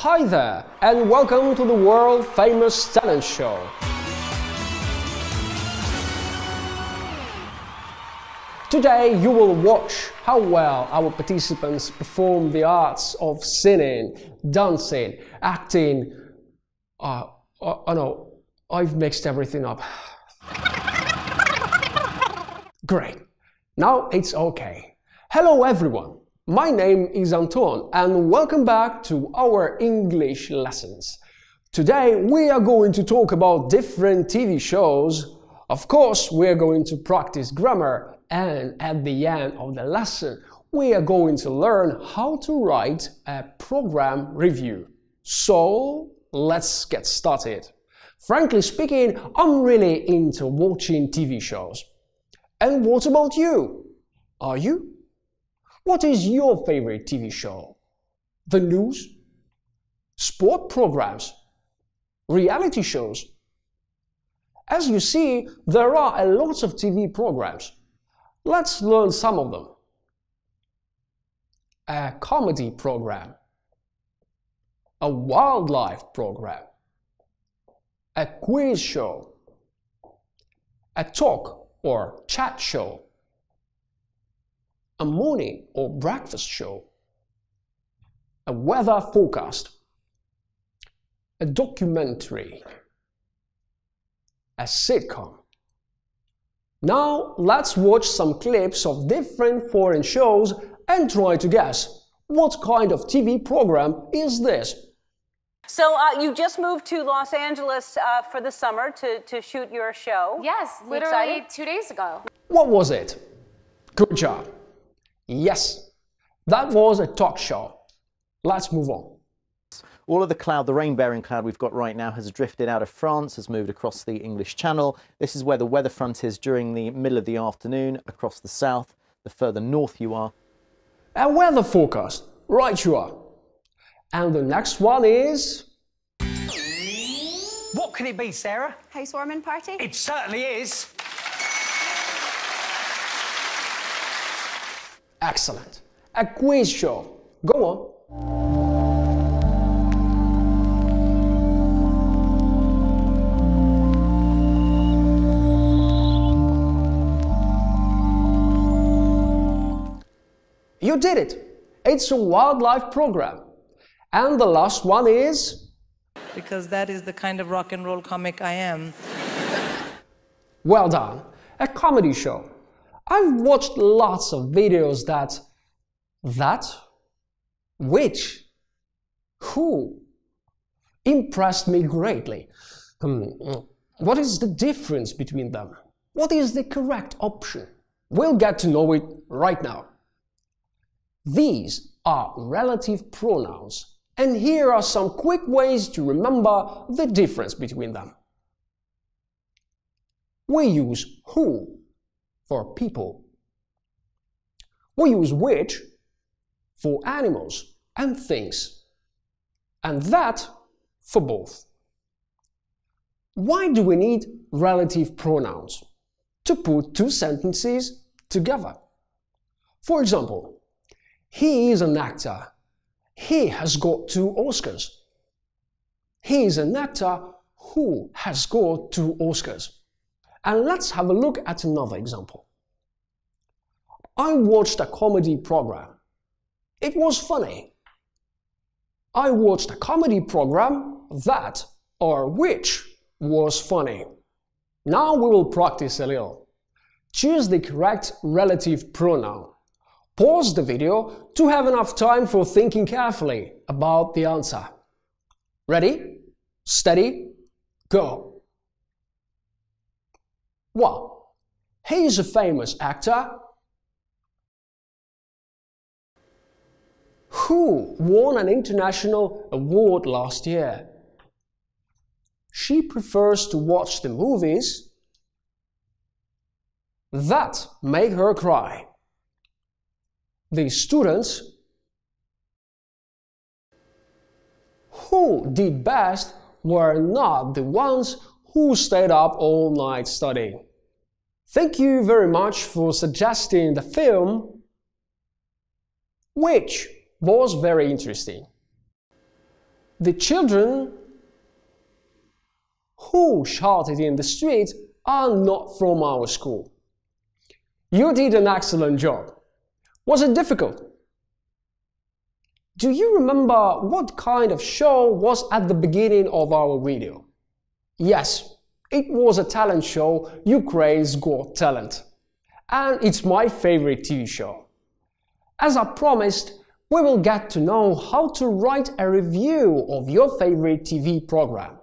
Hi there, and welcome to the world famous talent show. Today, you will watch how well our participants perform the arts of singing, dancing, acting. Uh, uh oh no, I've mixed everything up. Great, now it's okay. Hello, everyone. My name is Antoine, and welcome back to our English lessons. Today we are going to talk about different TV shows. Of course, we are going to practice grammar and at the end of the lesson we are going to learn how to write a program review. So, let's get started. Frankly speaking, I'm really into watching TV shows. And what about you? Are you? What is your favorite TV show? The news? Sport programs? Reality shows? As you see, there are a lot of TV programs. Let's learn some of them. A comedy program. A wildlife program. A quiz show. A talk or chat show a morning or breakfast show, a weather forecast, a documentary, a sitcom. Now let's watch some clips of different foreign shows and try to guess what kind of TV program is this. So uh, you just moved to Los Angeles uh, for the summer to, to shoot your show. Yes, literally two days ago. What was it? Good job. Yes, that was a talk show. Let's move on. All of the cloud, the rain-bearing cloud we've got right now, has drifted out of France, has moved across the English Channel. This is where the weather front is during the middle of the afternoon, across the south, the further north you are. a weather forecast, right you are. And the next one is... What could it be, Sarah? warming party? It certainly is. Excellent. A quiz show. Go on. You did it. It's a wildlife program. And the last one is. Because that is the kind of rock and roll comic I am. well done. A comedy show. I've watched lots of videos that, that, which, who impressed me greatly. Hmm, what is the difference between them? What is the correct option? We'll get to know it right now. These are relative pronouns, and here are some quick ways to remember the difference between them. We use who for people. We use which for animals and things, and that for both. Why do we need relative pronouns? To put two sentences together. For example, he is an actor. He has got two Oscars. He is an actor who has got two Oscars. And let's have a look at another example. I watched a comedy program. It was funny. I watched a comedy program that or which was funny. Now we will practice a little. Choose the correct relative pronoun. Pause the video to have enough time for thinking carefully about the answer. Ready, steady, go. Well, he's a famous actor. Who won an international award last year? She prefers to watch the movies that make her cry. The students who did best were not the ones who stayed up all night studying. Thank you very much for suggesting the film, which was very interesting. The children who shouted in the street are not from our school. You did an excellent job. Was it difficult? Do you remember what kind of show was at the beginning of our video? Yes, it was a talent show, Ukraine's Got Talent. And it's my favorite TV show. As I promised, we will get to know how to write a review of your favorite TV program.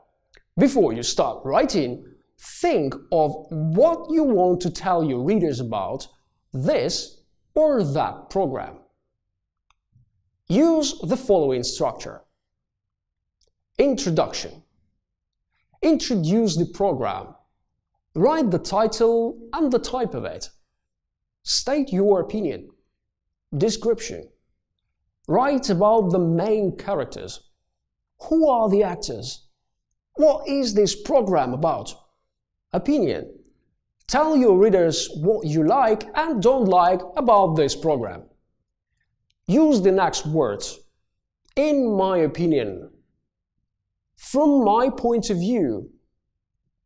Before you start writing, think of what you want to tell your readers about this or that program. Use the following structure. Introduction Introduce the program. Write the title and the type of it. State your opinion. Description. Write about the main characters. Who are the actors? What is this program about? Opinion. Tell your readers what you like and don't like about this program. Use the next words. In my opinion. From my point of view,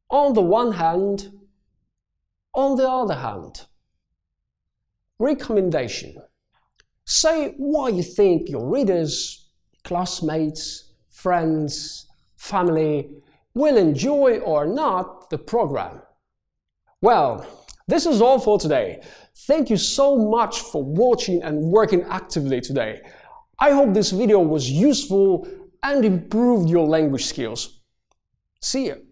on the one hand, on the other hand, recommendation. Say why you think your readers, classmates, friends, family will enjoy or not the program. Well, this is all for today. Thank you so much for watching and working actively today. I hope this video was useful and improved your language skills. See you.